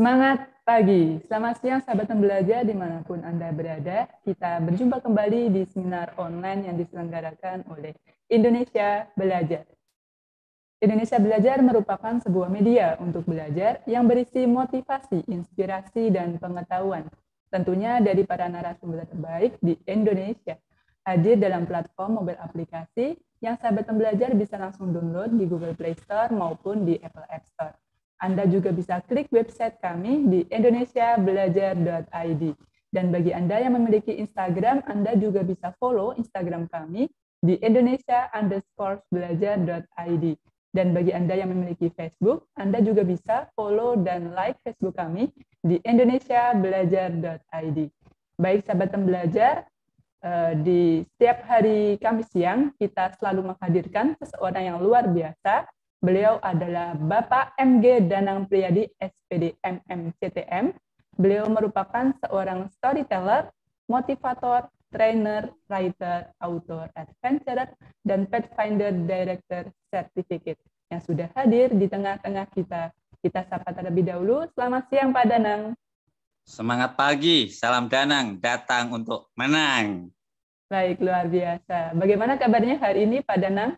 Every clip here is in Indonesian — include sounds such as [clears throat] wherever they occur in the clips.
Semangat pagi, selamat siang sahabat pembelajar dimanapun Anda berada. Kita berjumpa kembali di seminar online yang diselenggarakan oleh Indonesia Belajar. Indonesia Belajar merupakan sebuah media untuk belajar yang berisi motivasi, inspirasi, dan pengetahuan. Tentunya dari para narasumber terbaik di Indonesia. Hadir dalam platform mobile aplikasi yang sahabat pembelajar bisa langsung download di Google Play Store maupun di Apple App Store. Anda juga bisa klik website kami di indonesiabelajar.id. Dan bagi Anda yang memiliki Instagram, Anda juga bisa follow Instagram kami di indonesia underscore belajar.id. Dan bagi Anda yang memiliki Facebook, Anda juga bisa follow dan like Facebook kami di indonesiabelajar.id. Baik sahabat pembelajar, eh, di setiap hari Kamis siang kita selalu menghadirkan seseorang yang luar biasa Beliau adalah Bapak MG Danang Priyadi, SPD MMCTM. Beliau merupakan seorang storyteller, motivator, trainer, writer, author, adventurer, dan Pathfinder Director Certificate yang sudah hadir di tengah-tengah kita. Kita sapa terlebih dahulu. Selamat siang Pak Danang. Semangat pagi, salam Danang, datang untuk menang. Baik, luar biasa. Bagaimana kabarnya hari ini Pak Danang?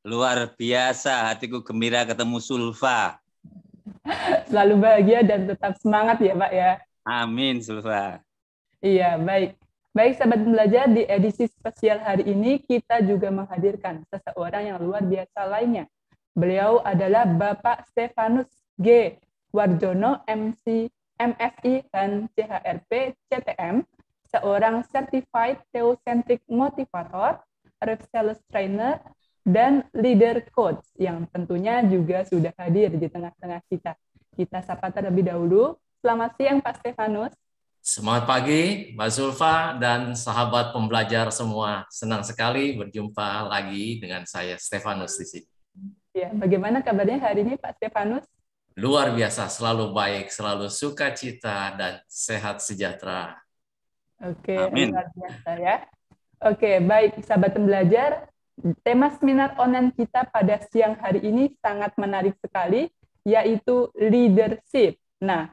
Luar biasa, hatiku gembira ketemu Sulfa. Selalu bahagia dan tetap semangat ya Pak ya. Amin Sulfa. Iya, baik. Baik, sahabat belajar, di edisi spesial hari ini kita juga menghadirkan seseorang yang luar biasa lainnya. Beliau adalah Bapak Stefanus G. Warjono, MC, MSI, dan CHRP, CTM, seorang Certified Theocentric Motivator, Reseller Trainer, dan leader coach yang tentunya juga sudah hadir di tengah-tengah kita. Kita sapa terlebih dahulu. Selamat siang Pak Stefanus. Semangat pagi Mbak Zulfa dan sahabat pembelajar semua. Senang sekali berjumpa lagi dengan saya Stefanus di sini. Ya, bagaimana kabarnya hari ini Pak Stefanus? Luar biasa, selalu baik, selalu sukacita dan sehat sejahtera. Oke, Amin. luar biasa ya. Oke, baik sahabat pembelajar, Tema seminar online kita pada siang hari ini sangat menarik sekali, yaitu leadership. Nah,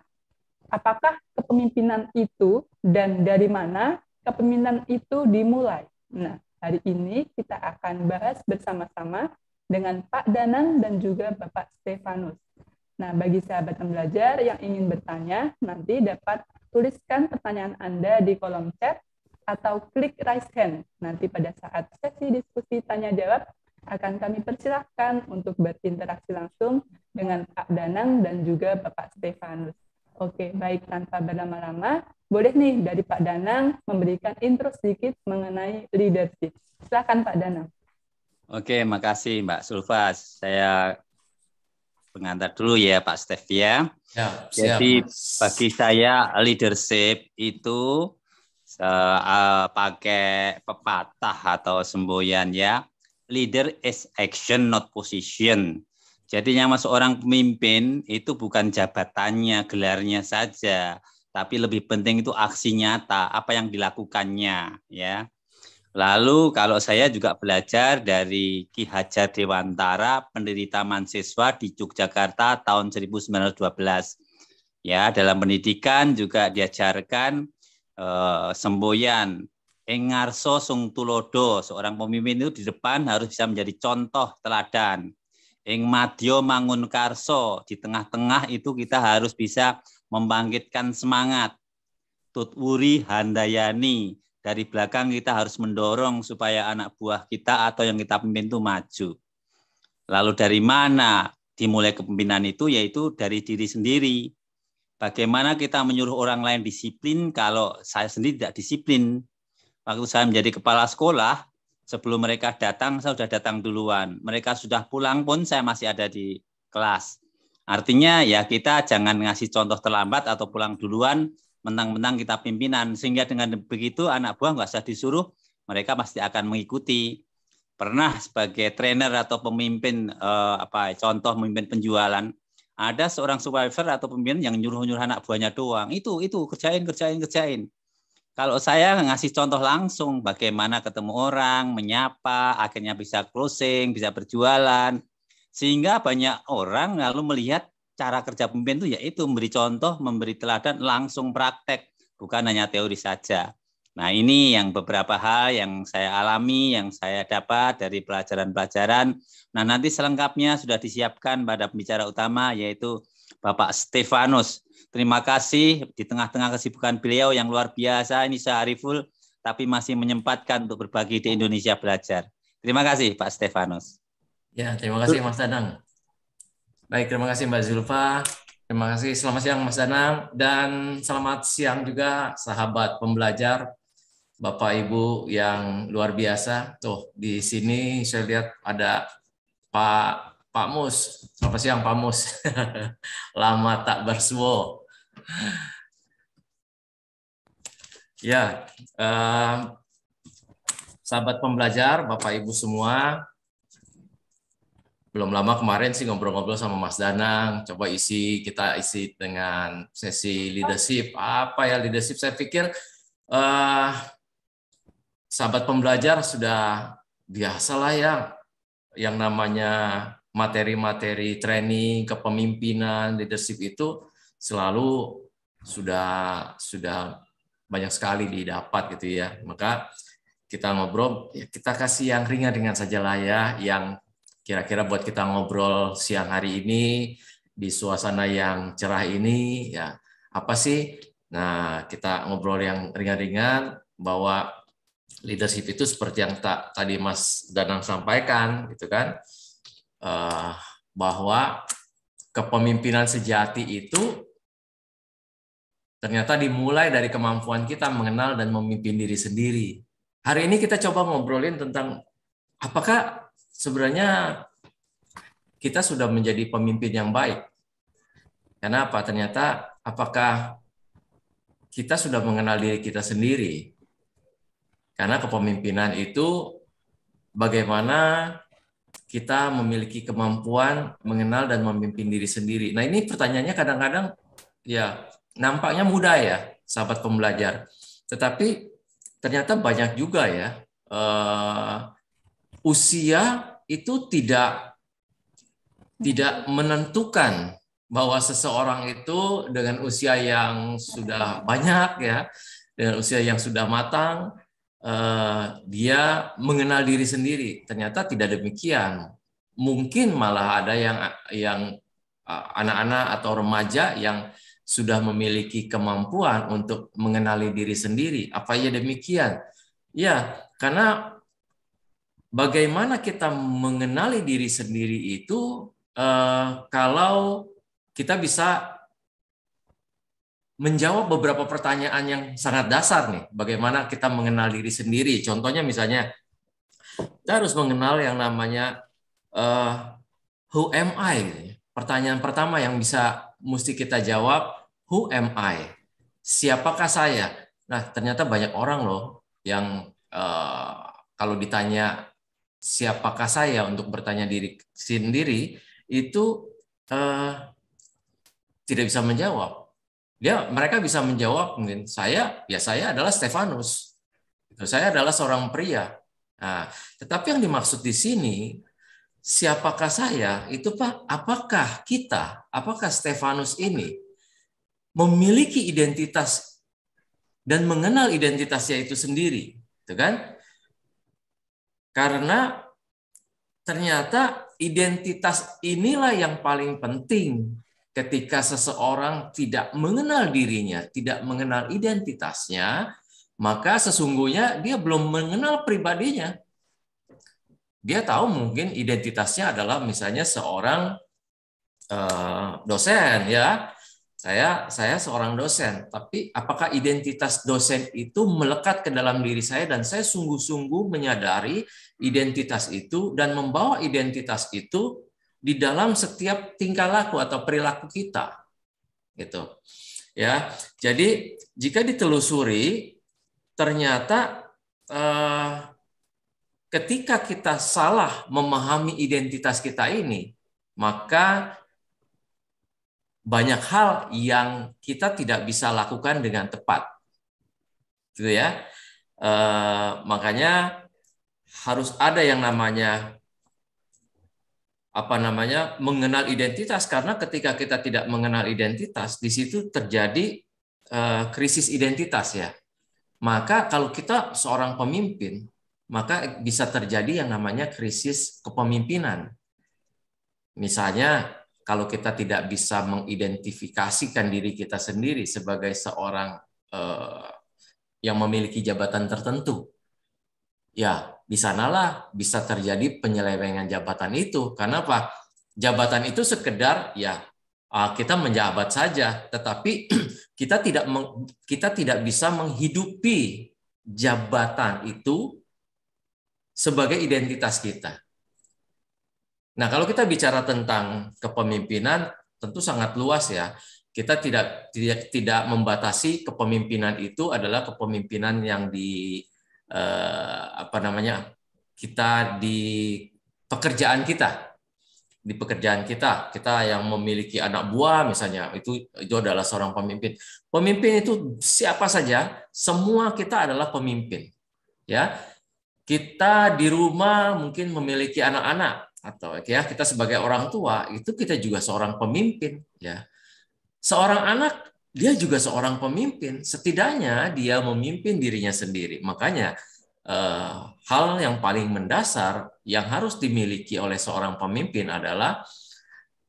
apakah kepemimpinan itu dan dari mana kepemimpinan itu dimulai? Nah, hari ini kita akan bahas bersama-sama dengan Pak Danang dan juga Bapak Stefanus. Nah, bagi sahabat pembelajar yang ingin bertanya, nanti dapat tuliskan pertanyaan Anda di kolom chat atau klik raise hand. Nanti pada saat sesi diskusi tanya jawab akan kami persilahkan untuk berinteraksi langsung dengan Pak Danang dan juga Bapak Stefanus. Oke, baik tanpa berlama-lama, boleh nih dari Pak Danang memberikan intro sedikit mengenai leadership. Silakan Pak Danang. Oke, makasih Mbak Sulfa. Saya pengantar dulu ya Pak Stef ya. ya Jadi bagi saya leadership itu uh, pakai pepatah atau semboyan ya leader is action not position jadi yang masuk orang pemimpin itu bukan jabatannya gelarnya saja tapi lebih penting itu aksi nyata apa yang dilakukannya ya Lalu kalau saya juga belajar dari Ki Hajar Dewantara, penderita mahasiswa di Yogyakarta tahun 1912. Ya, dalam pendidikan juga diajarkan Eh, semboyan, Engarso Sung Tulodo seorang pemimpin itu di depan harus bisa menjadi contoh teladan. Ing Mangun Karso, di tengah-tengah itu kita harus bisa membangkitkan semangat. Tutwuri Handayani, dari belakang kita harus mendorong supaya anak buah kita atau yang kita pimpin itu maju. Lalu dari mana dimulai kepemimpinan itu yaitu dari diri sendiri. Bagaimana kita menyuruh orang lain disiplin kalau saya sendiri tidak disiplin? Waktu saya menjadi kepala sekolah, sebelum mereka datang, saya sudah datang duluan. Mereka sudah pulang pun saya masih ada di kelas. Artinya ya kita jangan ngasih contoh terlambat atau pulang duluan, menang-menang kita pimpinan. Sehingga dengan begitu anak buah nggak usah disuruh, mereka pasti akan mengikuti pernah sebagai trainer atau pemimpin eh, apa ya, contoh pemimpin penjualan ada seorang supervisor atau pemimpin yang nyuruh-nyuruh anak buahnya doang. Itu itu kerjain kerjain kerjain. Kalau saya ngasih contoh langsung bagaimana ketemu orang, menyapa, akhirnya bisa closing, bisa berjualan. Sehingga banyak orang lalu melihat cara kerja pemimpin itu yaitu memberi contoh, memberi teladan, langsung praktek, bukan hanya teori saja. Nah, ini yang beberapa hal yang saya alami, yang saya dapat dari pelajaran-pelajaran. Nah, nanti selengkapnya sudah disiapkan pada pembicara utama, yaitu Bapak Stefanus. Terima kasih di tengah-tengah kesibukan beliau yang luar biasa, ini sehari full, tapi masih menyempatkan untuk berbagi di Indonesia Belajar. Terima kasih Pak Stefanus. Ya, terima kasih Mas Danang. Baik, terima kasih Mbak Zulfa. Terima kasih. Selamat siang Mas Danang dan selamat siang juga sahabat pembelajar Bapak Ibu yang luar biasa. Tuh, di sini saya lihat ada Pak Pak Mus. sih yang Pak Mus. [laughs] Lama tak bersuo. Ya, eh, sahabat pembelajar, Bapak Ibu semua, belum lama kemarin sih ngobrol-ngobrol sama Mas Danang, coba isi kita isi dengan sesi leadership. Apa ya leadership? Saya pikir eh, sahabat pembelajar sudah biasalah ya yang namanya materi-materi training kepemimpinan leadership itu selalu sudah sudah banyak sekali didapat gitu ya maka kita ngobrol ya kita kasih yang ringan-ringan saja lah ya yang kira-kira buat kita ngobrol siang hari ini di suasana yang cerah ini ya apa sih nah kita ngobrol yang ringan-ringan bahwa leadership itu seperti yang ta tadi Mas Danang sampaikan gitu kan uh, bahwa kepemimpinan sejati itu ternyata dimulai dari kemampuan kita mengenal dan memimpin diri sendiri. Hari ini kita coba ngobrolin tentang apakah sebenarnya kita sudah menjadi pemimpin yang baik. Karena apa? Ternyata apakah kita sudah mengenal diri kita sendiri? Karena kepemimpinan itu bagaimana kita memiliki kemampuan mengenal dan memimpin diri sendiri. Nah, ini pertanyaannya kadang-kadang ya nampaknya mudah ya, sahabat pembelajar. Tetapi ternyata banyak juga ya uh, usia itu tidak tidak menentukan bahwa seseorang itu dengan usia yang sudah banyak ya, dengan usia yang sudah matang Eh, dia mengenal diri sendiri. Ternyata tidak demikian. Mungkin malah ada yang yang eh, anak-anak uh, atau remaja yang sudah memiliki kemampuan untuk mengenali diri sendiri. Apa ya demikian? Ya, karena bagaimana kita mengenali diri sendiri itu uh, kalau kita bisa menjawab beberapa pertanyaan yang sangat dasar nih. Bagaimana kita mengenal diri sendiri? Contohnya misalnya kita harus mengenal yang namanya uh, who am I? Pertanyaan pertama yang bisa mesti kita jawab who am I? Siapakah saya? Nah, ternyata banyak orang loh yang uh, kalau ditanya siapakah saya untuk bertanya diri sendiri itu uh, tidak bisa menjawab dia mereka bisa menjawab mungkin saya ya saya adalah Stefanus gitu, saya adalah seorang pria nah, tetapi yang dimaksud di sini siapakah saya itu pak apakah kita apakah Stefanus ini memiliki identitas dan mengenal identitasnya itu sendiri itu kan karena ternyata identitas inilah yang paling penting ketika seseorang tidak mengenal dirinya, tidak mengenal identitasnya, maka sesungguhnya dia belum mengenal pribadinya. Dia tahu mungkin identitasnya adalah misalnya seorang uh, dosen ya. Saya saya seorang dosen, tapi apakah identitas dosen itu melekat ke dalam diri saya dan saya sungguh-sungguh menyadari identitas itu dan membawa identitas itu di dalam setiap tingkah laku atau perilaku kita. Gitu. Ya. Jadi jika ditelusuri ternyata eh, ketika kita salah memahami identitas kita ini, maka banyak hal yang kita tidak bisa lakukan dengan tepat. Gitu ya. Eh, makanya harus ada yang namanya apa namanya mengenal identitas karena ketika kita tidak mengenal identitas di situ terjadi uh, krisis identitas ya maka kalau kita seorang pemimpin maka bisa terjadi yang namanya krisis kepemimpinan misalnya kalau kita tidak bisa mengidentifikasikan diri kita sendiri sebagai seorang uh, yang memiliki jabatan tertentu ya di sanalah bisa terjadi penyelewengan jabatan itu. Karena apa? Jabatan itu sekedar ya ah, kita menjabat saja, tetapi [clears throat] kita tidak kita tidak bisa menghidupi jabatan itu sebagai identitas kita. Nah, kalau kita bicara tentang kepemimpinan tentu sangat luas ya. Kita tidak tidak tidak membatasi kepemimpinan itu adalah kepemimpinan yang di eh, apa namanya kita di pekerjaan kita di pekerjaan kita kita yang memiliki anak buah misalnya itu itu adalah seorang pemimpin pemimpin itu siapa saja semua kita adalah pemimpin ya kita di rumah mungkin memiliki anak-anak atau ya kita sebagai orang tua itu kita juga seorang pemimpin ya seorang anak dia juga seorang pemimpin. Setidaknya dia memimpin dirinya sendiri. Makanya eh, hal yang paling mendasar yang harus dimiliki oleh seorang pemimpin adalah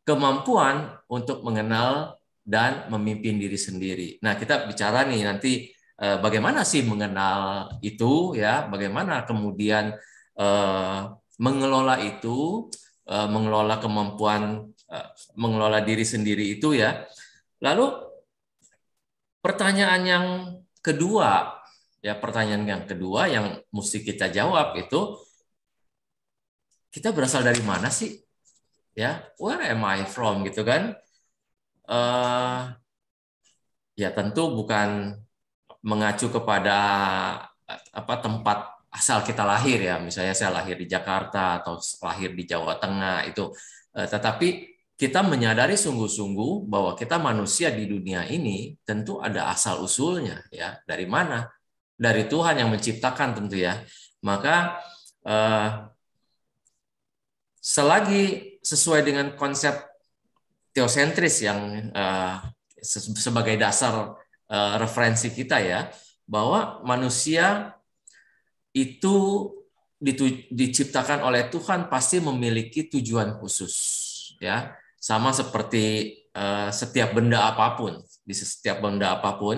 kemampuan untuk mengenal dan memimpin diri sendiri. Nah, kita bicara nih nanti eh, bagaimana sih mengenal itu ya, bagaimana kemudian eh, mengelola itu, eh, mengelola kemampuan eh, mengelola diri sendiri itu ya. Lalu Pertanyaan yang kedua, ya pertanyaan yang kedua yang mesti kita jawab itu kita berasal dari mana sih? Ya, where am I from gitu kan? Uh, ya tentu bukan mengacu kepada apa tempat asal kita lahir ya misalnya saya lahir di Jakarta atau lahir di Jawa Tengah itu eh, tetapi kita menyadari sungguh-sungguh bahwa kita manusia di dunia ini tentu ada asal usulnya ya dari mana dari Tuhan yang menciptakan tentu ya maka eh, selagi sesuai dengan konsep teosentris yang eh, sebagai dasar eh, referensi kita ya bahwa manusia itu diciptakan oleh Tuhan pasti memiliki tujuan khusus ya sama seperti eh, setiap benda apapun di setiap benda apapun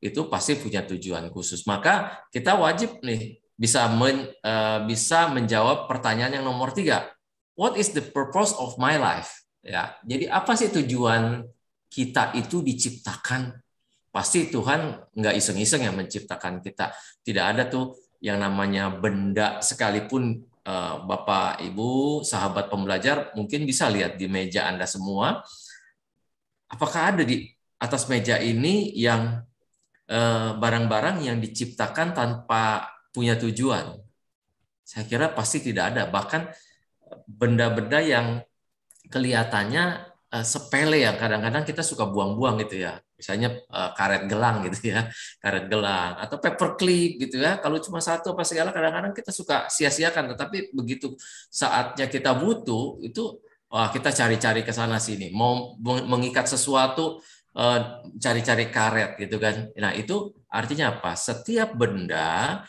itu pasti punya tujuan khusus maka kita wajib nih bisa men, eh, bisa menjawab pertanyaan yang nomor tiga what is the purpose of my life ya jadi apa sih tujuan kita itu diciptakan pasti Tuhan nggak iseng-iseng yang menciptakan kita tidak ada tuh yang namanya benda sekalipun Eh, Bapak, Ibu, sahabat pembelajar mungkin bisa lihat di meja Anda semua. Apakah ada di atas meja ini yang eh, barang-barang yang diciptakan tanpa punya tujuan? Saya kira pasti tidak ada. Bahkan benda-benda yang kelihatannya Eh, sepele yang kadang-kadang kita suka buang-buang gitu ya. Misalnya eh, karet gelang gitu ya, [laughs] karet gelang atau paper clip gitu ya. Kalau cuma satu apa segala kadang-kadang kita suka sia-siakan tetapi begitu saatnya kita butuh itu wah kita cari-cari ke sana sini. Mau mengikat sesuatu eh, cari-cari karet gitu kan. Nah, itu artinya apa? Setiap benda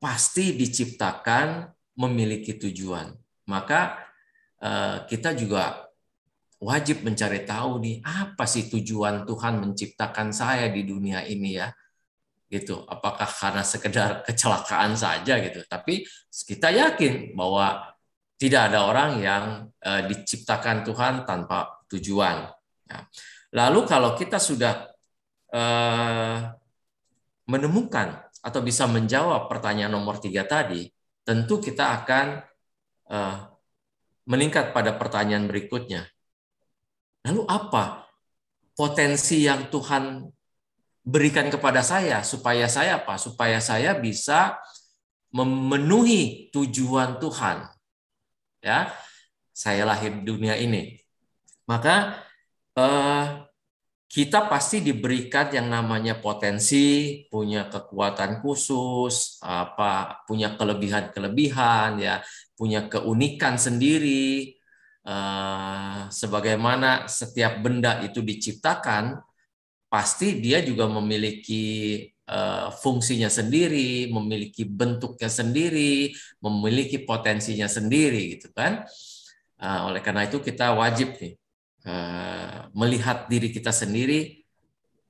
pasti diciptakan memiliki tujuan. Maka kita juga wajib mencari tahu nih apa sih tujuan Tuhan menciptakan saya di dunia ini ya gitu apakah karena sekedar [laughs] kecelakaan saja gitu tapi kita yakin bahwa tidak ada orang yang e, diciptakan Tuhan tanpa tujuan ya. lalu kalau kita sudah e, menemukan atau bisa menjawab pertanyaan nomor tiga tadi tentu kita akan e, meningkat pada pertanyaan berikutnya Lalu apa potensi yang Tuhan berikan kepada saya supaya saya apa? Supaya saya bisa memenuhi tujuan Tuhan. Ya. Saya lahir dunia ini. Maka eh, kita pasti diberikan yang namanya potensi, punya kekuatan khusus, apa punya kelebihan-kelebihan ya, punya keunikan sendiri, Eh, sebagaimana setiap benda itu diciptakan, pasti dia juga memiliki eh, fungsinya sendiri, memiliki bentuknya sendiri, memiliki potensinya sendiri, gitu kan? Eh, oleh karena itu kita wajib nih melihat diri kita sendiri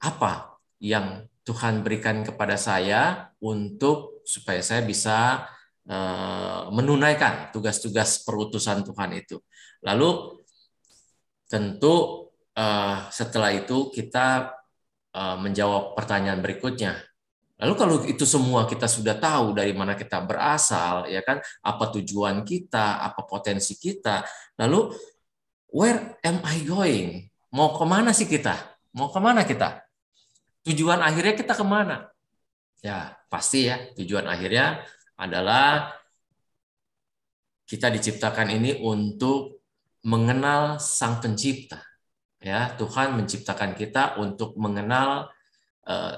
apa yang Tuhan berikan kepada saya untuk supaya saya bisa menunaikan tugas-tugas perutusan Tuhan itu. Lalu tentu uh, setelah itu kita uh, menjawab pertanyaan berikutnya. Lalu kalau itu semua kita sudah tahu dari mana kita berasal, ya kan, apa tujuan kita, apa potensi kita, lalu where am I going? Mau kemana sih kita? Mau kemana kita? Tujuan akhirnya kita kemana? Ya pasti ya, tujuan akhirnya adalah kita diciptakan ini untuk mengenal Sang Pencipta. Ya, Tuhan menciptakan kita untuk mengenal uh,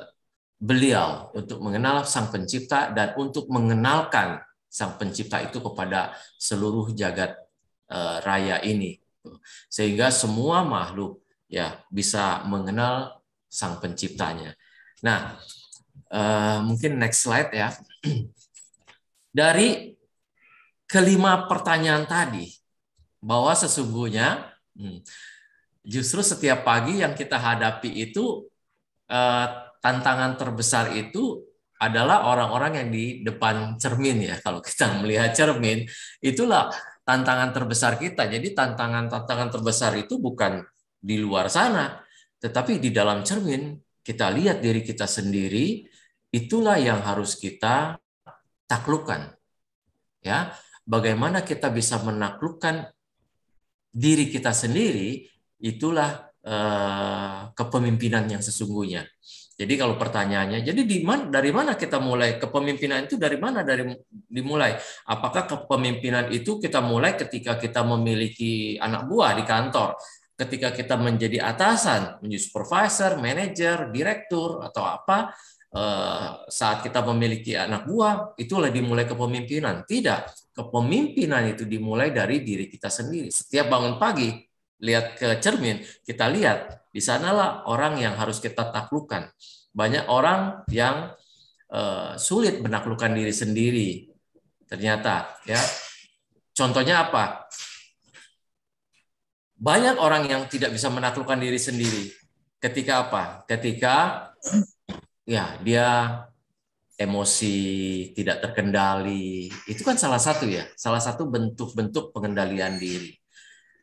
beliau, untuk mengenal Sang Pencipta dan untuk mengenalkan Sang Pencipta itu kepada seluruh jagat uh, raya ini. Sehingga semua makhluk ya bisa mengenal Sang Penciptanya. Nah, uh, mungkin next slide ya. [clears throat] Dari kelima pertanyaan tadi, bahwa sesungguhnya hmm, justru setiap pagi yang kita hadapi itu eh, tantangan terbesar itu adalah orang-orang yang di depan cermin ya kalau kita [laughs] melihat cermin itulah tantangan terbesar kita jadi tantangan-tantangan terbesar itu bukan di luar sana tetapi di dalam cermin kita lihat diri kita sendiri itulah yang harus kita taklukkan ya bagaimana kita bisa menaklukkan diri kita sendiri, itulah eh, kepemimpinan yang sesungguhnya. Jadi kalau pertanyaannya, jadi di mana, dari mana kita mulai kepemimpinan itu dari mana dari dimulai? Apakah kepemimpinan itu kita mulai ketika kita memiliki anak buah di kantor, ketika kita menjadi atasan, menjadi supervisor, manager direktur atau apa? Eh, saat kita memiliki anak buah, itulah dimulai kepemimpinan. Tidak, kepemimpinan itu dimulai dari diri kita sendiri. Setiap bangun pagi, lihat ke cermin, kita lihat di sanalah orang yang harus kita taklukan Banyak orang yang uh, sulit menaklukkan diri sendiri. Ternyata, ya. Contohnya apa? Banyak orang yang tidak bisa menaklukkan diri sendiri. Ketika apa? Ketika ya dia emosi tidak terkendali itu kan salah satu ya salah satu bentuk-bentuk pengendalian diri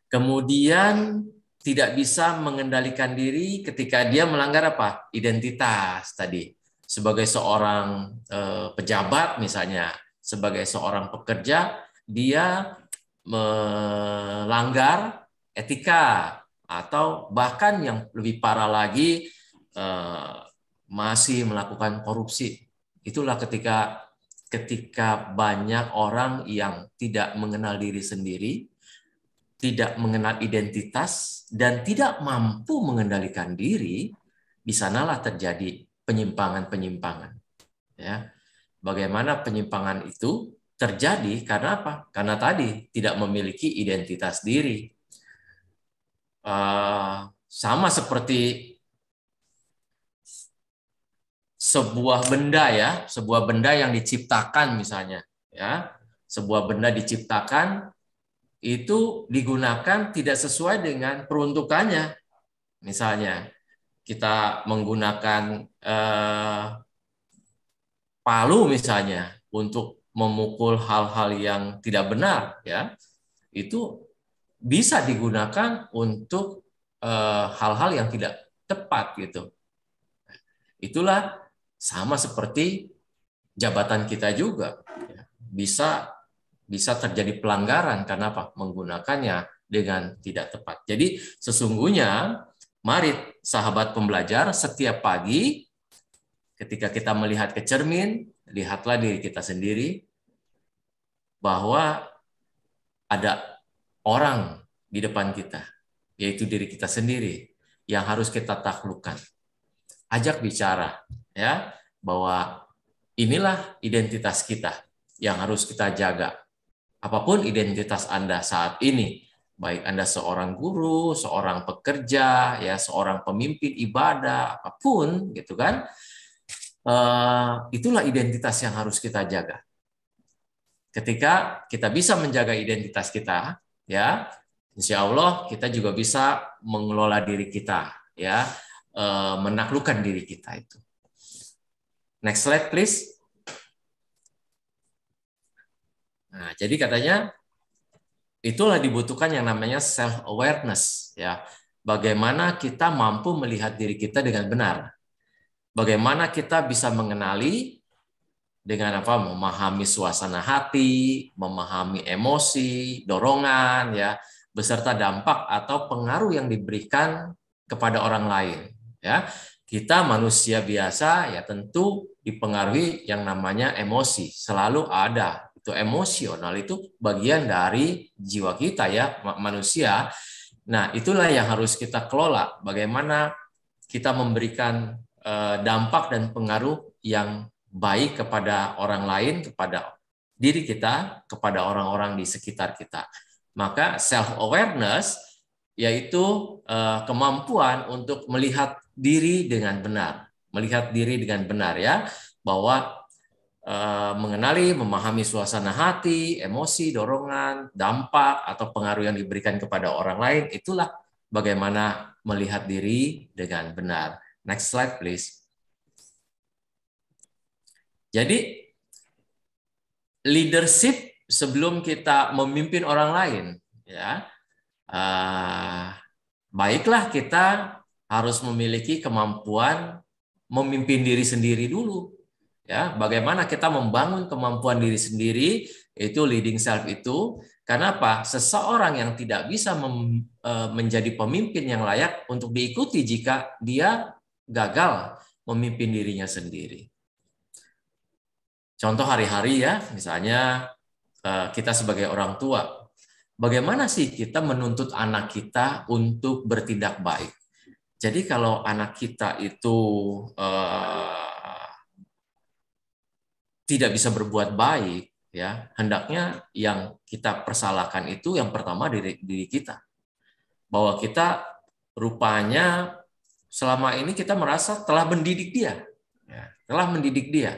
kemudian tidak bisa mengendalikan diri ketika dia melanggar apa identitas tadi sebagai seorang e, pejabat misalnya sebagai seorang pekerja dia melanggar etika atau bahkan yang lebih parah lagi eh, masih melakukan korupsi. Itulah ketika ketika banyak orang yang tidak mengenal diri sendiri, tidak mengenal identitas dan tidak mampu mengendalikan diri, di sanalah terjadi penyimpangan-penyimpangan. Ya. Bagaimana penyimpangan itu terjadi karena apa? Karena tadi tidak memiliki identitas diri. Uh, sama seperti sebuah benda ya, sebuah benda yang diciptakan misalnya, ya. Sebuah benda diciptakan itu digunakan tidak sesuai dengan peruntukannya. Misalnya kita menggunakan eh, palu misalnya untuk memukul hal-hal yang tidak benar ya. Itu bisa digunakan untuk eh, hal-hal eh, yang tidak tepat gitu. Itulah sama seperti jabatan kita juga ya. bisa bisa terjadi pelanggaran karena apa? Menggunakannya dengan tidak tepat. Jadi sesungguhnya mari sahabat pembelajar setiap pagi ketika kita melihat ke cermin, lihatlah diri kita sendiri bahwa ada orang di depan kita, yaitu diri kita sendiri yang harus kita taklukkan. Ajak bicara, ya bahwa inilah identitas kita yang harus kita jaga. Apapun identitas Anda saat ini, baik Anda seorang guru, seorang pekerja, ya seorang pemimpin ibadah, apapun gitu kan. Uh, itulah identitas yang harus kita jaga. Ketika kita bisa menjaga identitas kita, ya, insya Allah kita juga bisa mengelola diri kita, ya, uh, menaklukkan diri kita itu. Next slide please. Nah, jadi katanya itulah dibutuhkan yang namanya self awareness ya. Bagaimana kita mampu melihat diri kita dengan benar. Bagaimana kita bisa mengenali dengan apa memahami suasana hati, memahami emosi, dorongan ya, beserta dampak atau pengaruh yang diberikan kepada orang lain ya. Kita manusia biasa ya tentu dipengaruhi yang namanya emosi. Selalu ada. Itu emosional itu bagian dari jiwa kita ya, manusia. Nah, itulah yang harus kita kelola. Bagaimana kita memberikan eh, dampak dan pengaruh yang baik kepada orang lain, kepada diri kita, kepada orang-orang di sekitar kita. Maka self awareness yaitu eh, kemampuan untuk melihat diri dengan benar melihat diri dengan benar ya bahwa e, mengenali memahami suasana hati emosi dorongan dampak atau pengaruh yang diberikan kepada orang lain itulah bagaimana melihat diri dengan benar next slide please jadi leadership sebelum kita memimpin orang lain ya e, baiklah kita harus memiliki kemampuan memimpin diri sendiri dulu. Ya, bagaimana kita membangun kemampuan diri sendiri itu leading self itu karena apa? Seseorang yang tidak bisa mem, e, menjadi pemimpin yang layak untuk diikuti jika dia gagal memimpin dirinya sendiri. Contoh hari-hari ya, misalnya e, kita sebagai orang tua, bagaimana sih kita menuntut anak kita untuk bertindak baik? Jadi kalau anak kita itu uh, tidak bisa berbuat baik, ya hendaknya yang kita persalahkan itu yang pertama diri, diri kita, bahwa kita rupanya selama ini kita merasa telah mendidik dia, ya, telah mendidik dia.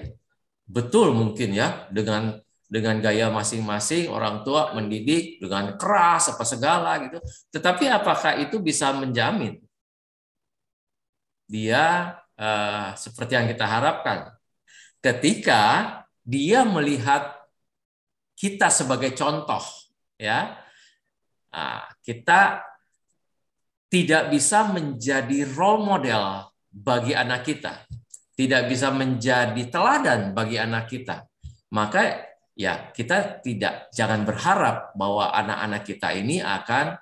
Betul mungkin ya dengan dengan gaya masing-masing orang tua mendidik dengan keras apa segala gitu. Tetapi apakah itu bisa menjamin dia eh, seperti yang kita harapkan. Ketika dia melihat kita sebagai contoh, ya, nah, kita tidak bisa menjadi role model bagi anak kita, tidak bisa menjadi teladan bagi anak kita, maka ya kita tidak jangan berharap bahwa anak-anak kita ini akan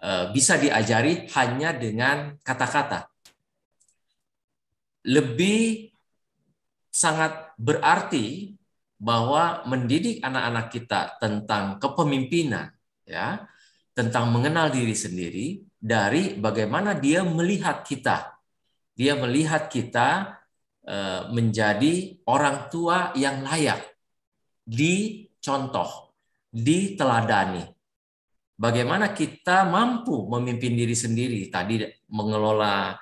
eh, bisa diajari hanya dengan kata-kata lebih sangat berarti bahwa mendidik anak-anak kita tentang kepemimpinan ya tentang mengenal diri sendiri dari bagaimana dia melihat kita dia melihat kita eh, menjadi orang tua yang layak dicontoh diteladani bagaimana kita mampu memimpin diri sendiri tadi mengelola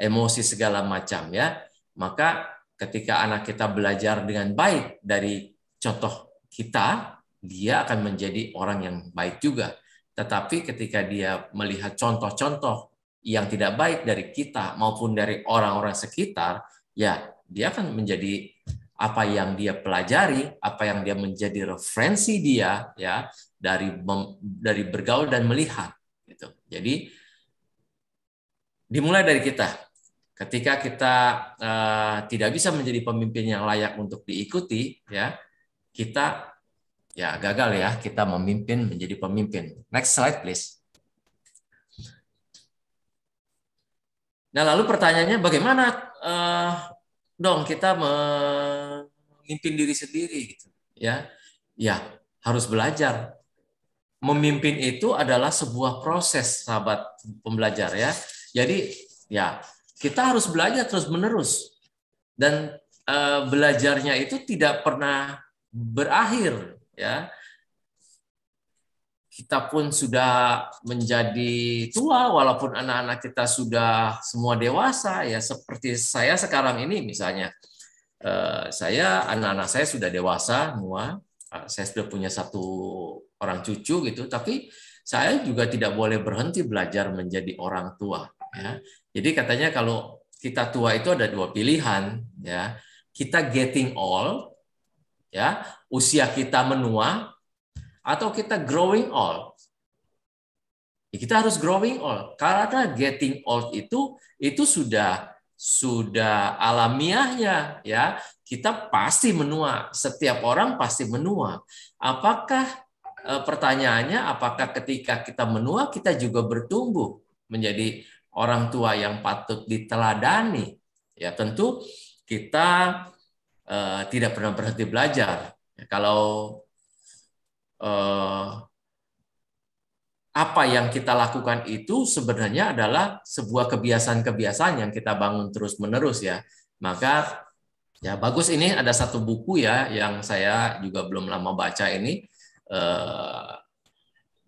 emosi segala macam ya. Maka ketika anak kita belajar dengan baik dari contoh kita, dia akan menjadi orang yang baik juga. Tetapi ketika dia melihat contoh-contoh yang tidak baik dari kita maupun dari orang-orang sekitar, ya dia akan menjadi apa yang dia pelajari, apa yang dia menjadi referensi dia ya dari dari bergaul dan melihat gitu. Jadi dimulai dari kita ketika kita uh, tidak bisa menjadi pemimpin yang layak untuk diikuti ya kita ya gagal ya kita memimpin menjadi pemimpin next slide please nah lalu pertanyaannya bagaimana uh, dong kita memimpin diri sendiri gitu ya ya harus belajar memimpin itu adalah sebuah proses sahabat pembelajar ya jadi ya kita harus belajar terus-menerus dan eh, belajarnya itu tidak pernah berakhir ya. Kita pun sudah menjadi tua walaupun anak-anak kita sudah semua dewasa ya seperti saya sekarang ini misalnya. Eh, saya anak-anak saya sudah dewasa semua. Eh, saya sudah punya satu orang cucu gitu, tapi saya juga tidak boleh berhenti belajar menjadi orang tua. Ya. Jadi katanya kalau kita tua itu ada dua pilihan, ya kita getting old, ya usia kita menua, atau kita growing old. Ya, kita harus growing old karena getting old itu itu sudah sudah alamiahnya ya kita pasti menua setiap orang pasti menua apakah eh, pertanyaannya apakah ketika kita menua kita juga bertumbuh menjadi orang tua yang patut diteladani, ya tentu kita eh, tidak pernah berhenti belajar. Ya, kalau eh, apa yang kita lakukan itu sebenarnya adalah sebuah kebiasaan-kebiasaan yang kita bangun terus-menerus ya. Maka ya bagus ini ada satu buku ya yang saya juga belum lama baca ini eh,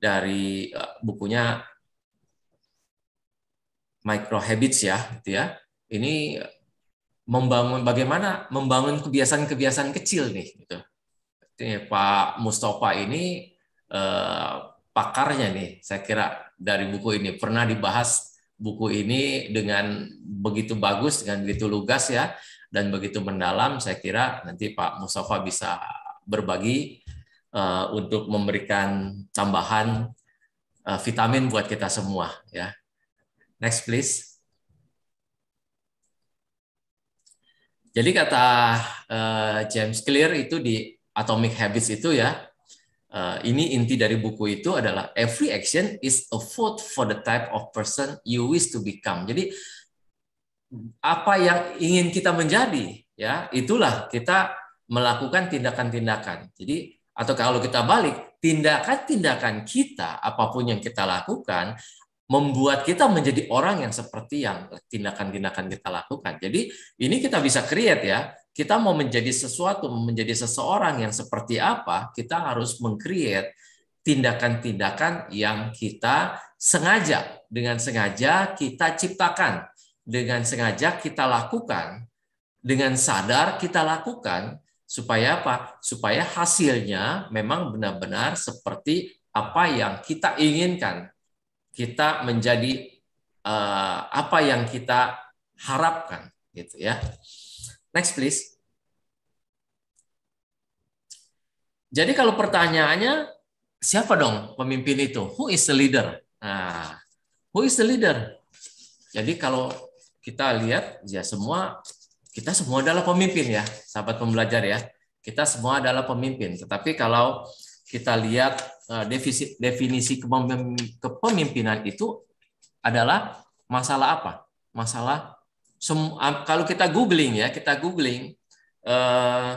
dari eh, bukunya micro habits ya, gitu ya. Ini membangun bagaimana membangun kebiasaan-kebiasaan kecil nih, gitu. Ini Pak Mustafa ini eh, pakarnya nih, saya kira dari buku ini pernah dibahas buku ini dengan begitu bagus, dengan begitu lugas ya, dan begitu mendalam. Saya kira nanti Pak Mustafa bisa berbagi uh, untuk memberikan tambahan uh, vitamin buat kita semua ya. Next please. Jadi kata uh, James Clear itu di Atomic Habits itu ya, uh, ini inti dari buku itu adalah every action is a vote for the type of person you wish to become. Jadi apa yang ingin kita menjadi ya itulah kita melakukan tindakan-tindakan. Jadi atau kalau kita balik tindakan-tindakan kita apapun yang kita lakukan membuat kita menjadi orang yang seperti yang tindakan-tindakan kita lakukan. Jadi ini kita bisa create ya. Kita mau menjadi sesuatu, menjadi seseorang yang seperti apa, kita harus mengcreate tindakan-tindakan yang kita sengaja, dengan sengaja kita ciptakan, dengan sengaja kita lakukan, dengan sadar kita lakukan, supaya apa? Supaya hasilnya memang benar-benar seperti apa yang kita inginkan kita menjadi uh, apa yang kita harapkan gitu ya. Next please. Jadi kalau pertanyaannya siapa dong pemimpin itu? Who is the leader? Nah, who is the leader? Jadi kalau kita lihat ya semua kita semua adalah pemimpin ya, sahabat pembelajar ya. Kita semua adalah pemimpin. Tetapi kalau kita lihat Eh, defisit definisi kepemimpinan itu adalah masalah apa? Masalah kalau kita googling ya, kita googling eh,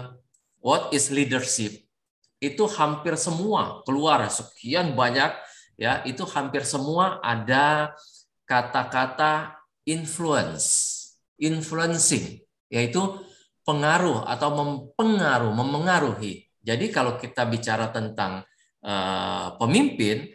what is leadership itu hampir semua keluar sekian banyak ya itu hampir semua ada kata-kata influence, influencing yaitu pengaruh atau mempengaruhi. Jadi kalau kita bicara tentang Eh, pemimpin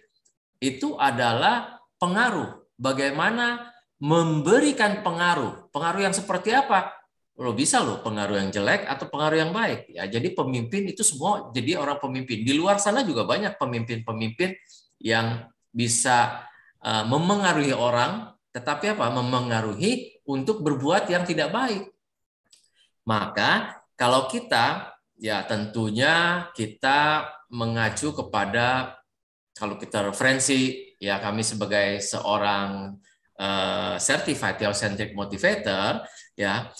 itu adalah pengaruh. Bagaimana memberikan pengaruh? Pengaruh yang seperti apa? Lo bisa loh pengaruh yang jelek atau pengaruh yang baik. Ya, jadi pemimpin itu semua jadi orang pemimpin. Di luar sana juga banyak pemimpin-pemimpin yang bisa eh, memengaruhi orang, tetapi apa? Memengaruhi untuk berbuat yang tidak baik. Maka kalau kita ya tentunya kita mengacu kepada kalau kita referensi ya kami sebagai seorang uh, certified theocentric motivator ya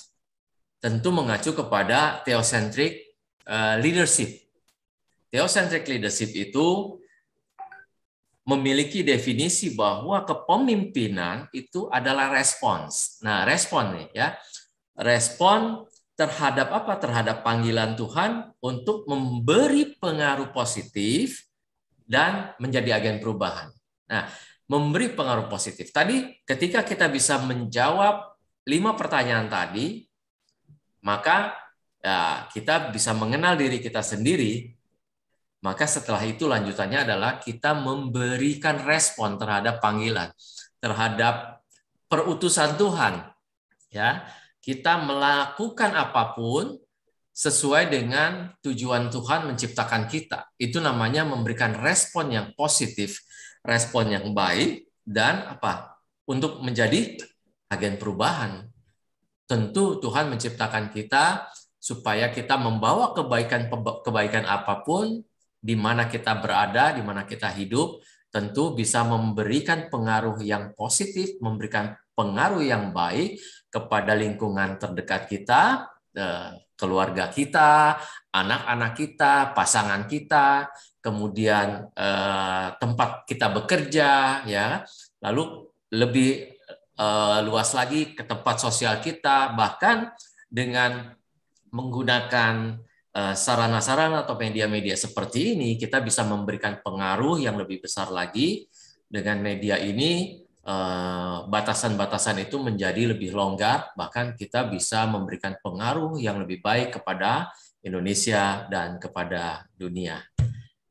tentu mengacu kepada theocentric uh, leadership. Theocentric leadership itu memiliki definisi bahwa kepemimpinan itu adalah respons. Nah, respon nih ya. Respon terhadap apa? Terhadap panggilan Tuhan untuk memberi pengaruh positif dan menjadi agen perubahan. Nah, memberi pengaruh positif. Tadi ketika kita bisa menjawab lima pertanyaan tadi, maka ya, kita bisa mengenal diri kita sendiri. Maka setelah itu lanjutannya adalah kita memberikan respon terhadap panggilan, terhadap perutusan Tuhan. Ya, kita melakukan apapun sesuai dengan tujuan Tuhan menciptakan kita. Itu namanya memberikan respon yang positif, respon yang baik, dan apa? Untuk menjadi agen perubahan. Tentu Tuhan menciptakan kita supaya kita membawa kebaikan kebaikan apapun di mana kita berada, di mana kita hidup, tentu bisa memberikan pengaruh yang positif, memberikan pengaruh yang baik kepada lingkungan terdekat kita, eh, keluarga kita, anak-anak kita, pasangan kita, kemudian eh, tempat kita bekerja, ya, lalu lebih eh, luas lagi ke tempat sosial kita, bahkan dengan menggunakan sarana-sarana atau media-media seperti ini, kita bisa memberikan pengaruh yang lebih besar lagi dengan media ini Eh, batasan-batasan itu menjadi lebih longgar, bahkan kita bisa memberikan pengaruh yang lebih baik kepada Indonesia dan kepada dunia.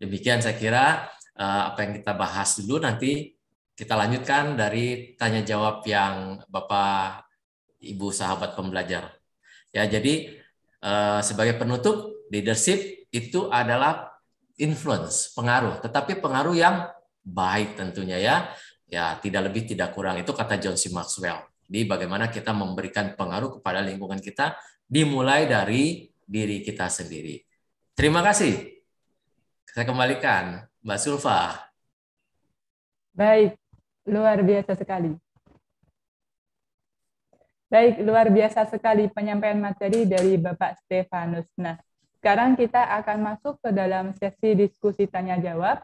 Demikian saya kira eh, apa yang kita bahas dulu nanti kita lanjutkan dari tanya jawab yang Bapak Ibu sahabat pembelajar. Ya, jadi eh, sebagai penutup leadership itu adalah influence, pengaruh, tetapi pengaruh yang baik tentunya ya Ya, tidak lebih tidak kurang itu kata John C. Maxwell. Di bagaimana kita memberikan pengaruh kepada lingkungan kita dimulai dari diri kita sendiri. Terima kasih. Saya kembalikan Mbak Sulfa. Baik, luar biasa sekali. Baik, luar biasa sekali penyampaian materi dari Bapak Stefanus. Nah, sekarang kita akan masuk ke dalam sesi diskusi tanya jawab.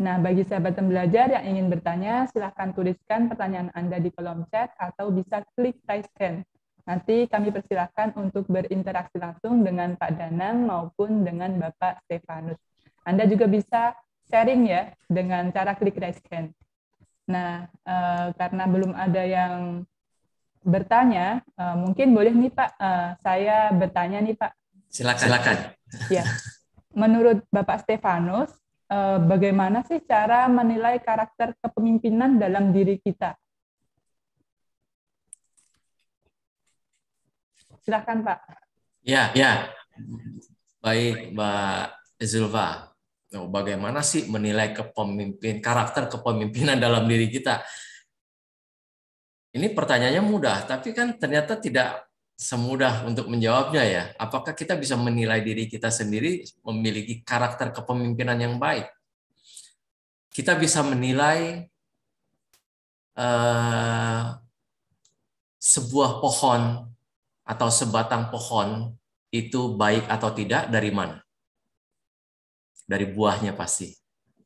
Nah, bagi sahabat pembelajar yang ingin bertanya, silahkan tuliskan pertanyaan Anda di kolom chat atau bisa klik raise hand. Nanti kami persilahkan untuk berinteraksi langsung dengan Pak Danang maupun dengan Bapak Stefanus. Anda juga bisa sharing ya dengan cara klik raise hand. Nah, eh, karena belum ada yang bertanya, eh, mungkin boleh nih Pak, eh, saya bertanya nih Pak. Silakan. Silakan. Ya. Menurut Bapak Stefanus, Eh, bagaimana sih cara menilai karakter kepemimpinan dalam diri kita? Silahkan Pak. Ya, ya. Baik, Mbak Zulfa. Oh, bagaimana sih menilai kepemimpin karakter kepemimpinan dalam diri kita? Ini pertanyaannya mudah, tapi kan ternyata tidak semudah untuk menjawabnya ya. Apakah kita bisa menilai diri kita sendiri memiliki karakter kepemimpinan yang baik? Kita bisa menilai uh, sebuah pohon atau sebatang pohon itu baik atau tidak dari mana? Dari buahnya pasti,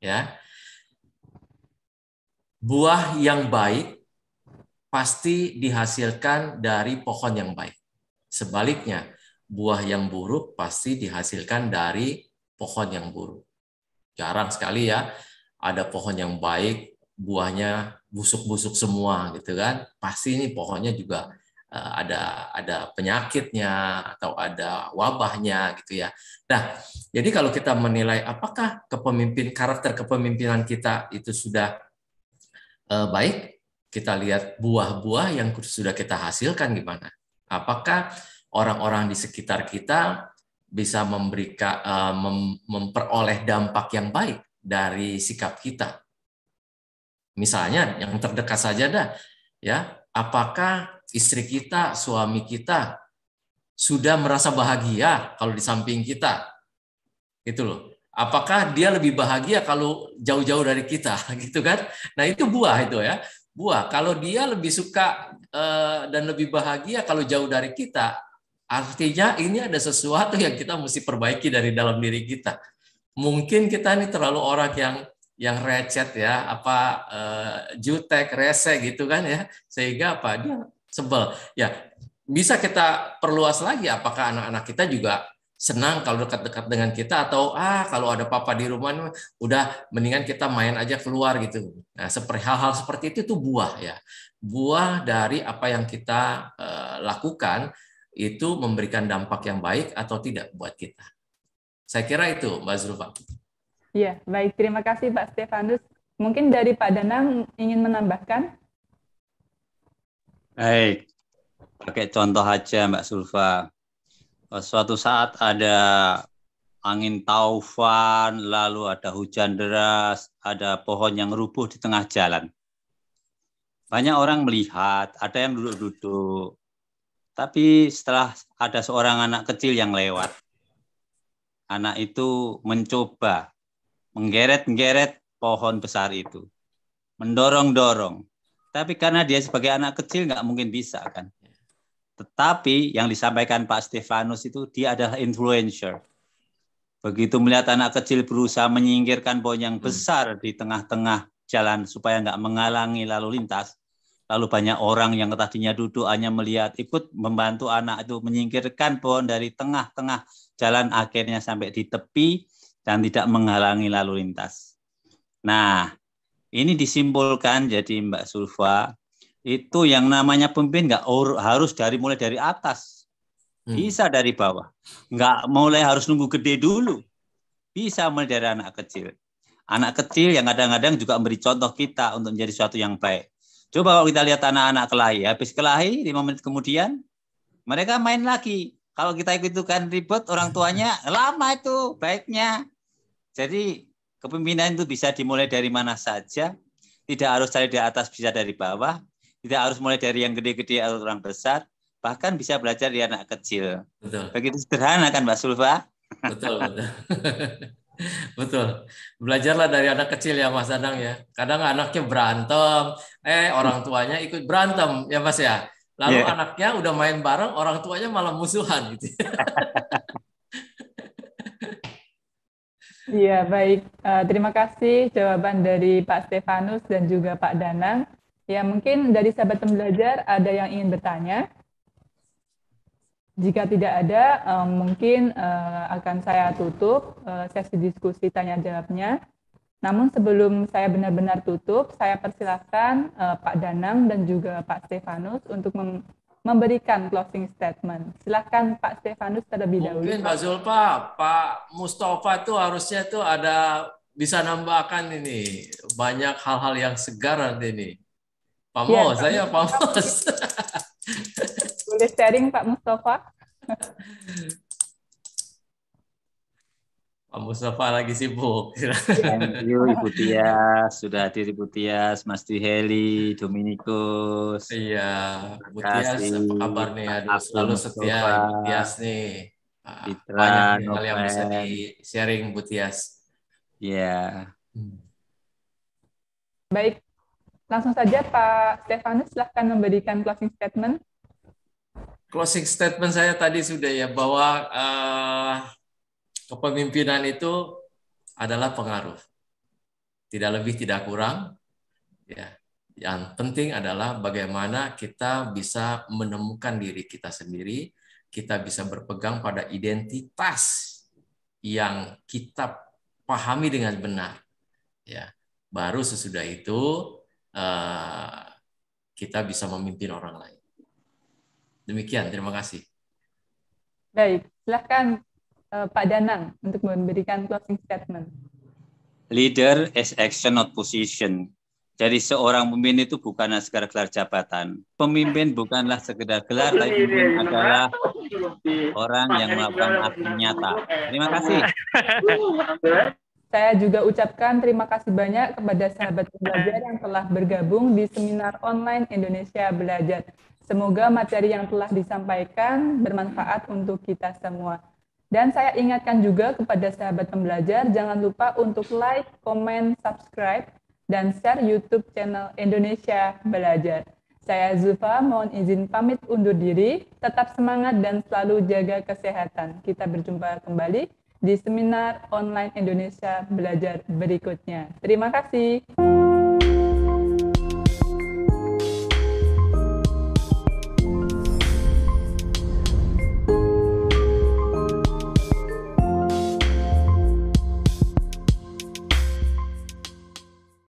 ya. Buah yang baik pasti dihasilkan dari pohon yang baik. Sebaliknya, buah yang buruk pasti dihasilkan dari pohon yang buruk. Jarang sekali ya ada pohon yang baik buahnya busuk-busuk semua gitu kan. Pasti ini pohonnya juga eh, ada ada penyakitnya atau ada wabahnya gitu ya. Nah, jadi kalau kita menilai apakah kepemimpin karakter kepemimpinan kita itu sudah eh, baik kita lihat buah-buah yang sudah kita hasilkan gimana? Apakah orang-orang di sekitar kita bisa memberikan uh, mem, memperoleh dampak yang baik dari sikap kita? Misalnya yang terdekat saja dah, ya, apakah istri kita, suami kita sudah merasa bahagia kalau di samping kita? Itu loh. Apakah dia lebih bahagia kalau jauh-jauh dari kita [laughs] gitu kan? Nah, itu buah itu ya buah. Kalau dia lebih suka eh, dan lebih bahagia kalau jauh dari kita, artinya ini ada sesuatu yang kita mesti perbaiki dari dalam diri kita. Mungkin kita ini terlalu orang yang yang recet ya, apa eh, jutek, rese gitu kan ya, sehingga apa dia sebel. Ya bisa kita perluas lagi apakah anak-anak kita juga senang kalau dekat-dekat dengan kita atau ah kalau ada papa di rumah udah mendingan kita main aja keluar gitu. Nah, seperti hal-hal seperti itu itu buah ya. Buah dari apa yang kita uh, lakukan itu memberikan dampak yang baik atau tidak buat kita. Saya kira itu Mbak Zulfa. Iya, baik. Terima kasih Pak Stefanus. Mungkin dari Pak Danang ingin menambahkan? Baik. Pakai contoh aja Mbak Zulfa Eh, suatu saat ada angin taufan, lalu ada hujan deras, ada pohon yang rubuh di tengah jalan. Banyak orang melihat, ada yang duduk-duduk. Tapi setelah ada seorang anak kecil yang lewat, anak itu mencoba menggeret-geret pohon besar itu, mendorong-dorong. Tapi karena dia sebagai anak kecil nggak mungkin bisa kan. Tetapi yang disampaikan Pak Stefanus itu dia adalah influencer. Begitu melihat anak kecil berusaha menyingkirkan pohon yang hmm. besar di tengah-tengah jalan supaya nggak menghalangi lalu lintas, lalu banyak orang yang tadinya duduk hanya melihat ikut membantu anak itu menyingkirkan pohon dari tengah-tengah jalan akhirnya sampai di tepi dan tidak menghalangi lalu lintas. Nah, ini disimpulkan jadi Mbak Sulfa itu yang namanya pemimpin nggak harus dari mulai dari atas, hmm. bisa dari bawah, nggak mulai harus nunggu gede dulu, bisa mulai dari anak kecil. Anak kecil yang kadang-kadang juga memberi contoh kita untuk menjadi sesuatu yang baik. Coba kalau kita lihat anak-anak kelahi, habis kelahi lima menit kemudian mereka main lagi. Kalau kita ikut itu kan ribet orang tuanya [laughs] lama itu baiknya. Jadi kepemimpinan itu bisa dimulai dari mana saja, tidak harus dari atas, bisa dari bawah tidak harus mulai dari yang gede-gede atau orang besar, bahkan bisa belajar di anak kecil. Betul. Begitu sederhana kan Mbak Sulfa? Betul. betul. [laughs] Belajarlah dari anak kecil ya Mas Danang ya. Kadang anaknya berantem, eh orang tuanya ikut berantem ya Mas ya. Lalu yeah. anaknya udah main bareng, orang tuanya malah musuhan gitu. [laughs] Iya, baik. Uh, terima kasih jawaban dari Pak Stefanus dan juga Pak Danang. Ya, mungkin dari sahabat pembelajar ada yang ingin bertanya. Jika tidak ada, eh, mungkin eh, akan saya tutup eh, sesi diskusi tanya jawabnya. Namun sebelum saya benar-benar tutup, saya persilahkan Pak Danang dan juga Pak Stefanus untuk memberikan closing statement. Silahkan Pak Stefanus terlebih dahulu. Mungkin Pak Zulpa, Pak Mustafa tuh harusnya tuh ada bisa nambahkan ini banyak hal-hal yang segar nanti ini Pamos, ya, ayo Pamos. Boleh sharing Pak Mustafa? Pak Mustafa lagi sibuk. Thank you Ibu Tias, sudah hadir Ibu Tias, Mas Tiheli, Dominikus. Iya, Ibu Tias apa kabar nih? Aduh, selalu setia Ibu Tias nih. Ah, Fitra, Banyak hal yang bisa di-sharing Ibu Tias. Iya. Yeah. Hmm. Baik, Langsung saja Pak Stefanus, silahkan memberikan closing statement. Closing statement saya tadi sudah ya, bahwa uh, kepemimpinan itu adalah pengaruh. Tidak lebih, tidak kurang. Ya, yang penting adalah bagaimana kita bisa menemukan diri kita sendiri, kita bisa berpegang pada identitas yang kita pahami dengan benar. Ya, baru sesudah itu Eh, kita bisa memimpin orang lain. Demikian, terima kasih. Baik, silahkan eh, Pak Danang untuk memberikan closing statement. Leader is action, not position. Jadi seorang pemimpin itu bukanlah sekedar gelar jabatan. Pemimpin bukanlah sekedar gelar, tapi pemimpin adalah orang yang melakukan aksi nyata. Terima kasih. Saya juga ucapkan terima kasih banyak kepada sahabat pembelajar yang telah bergabung di seminar online Indonesia Belajar. Semoga materi yang telah disampaikan bermanfaat untuk kita semua. Dan saya ingatkan juga kepada sahabat pembelajar, jangan lupa untuk like, comment, subscribe, dan share YouTube channel Indonesia Belajar. Saya Zufa, mohon izin pamit undur diri, tetap semangat dan selalu jaga kesehatan. Kita berjumpa kembali di seminar online Indonesia Belajar berikutnya. Terima kasih.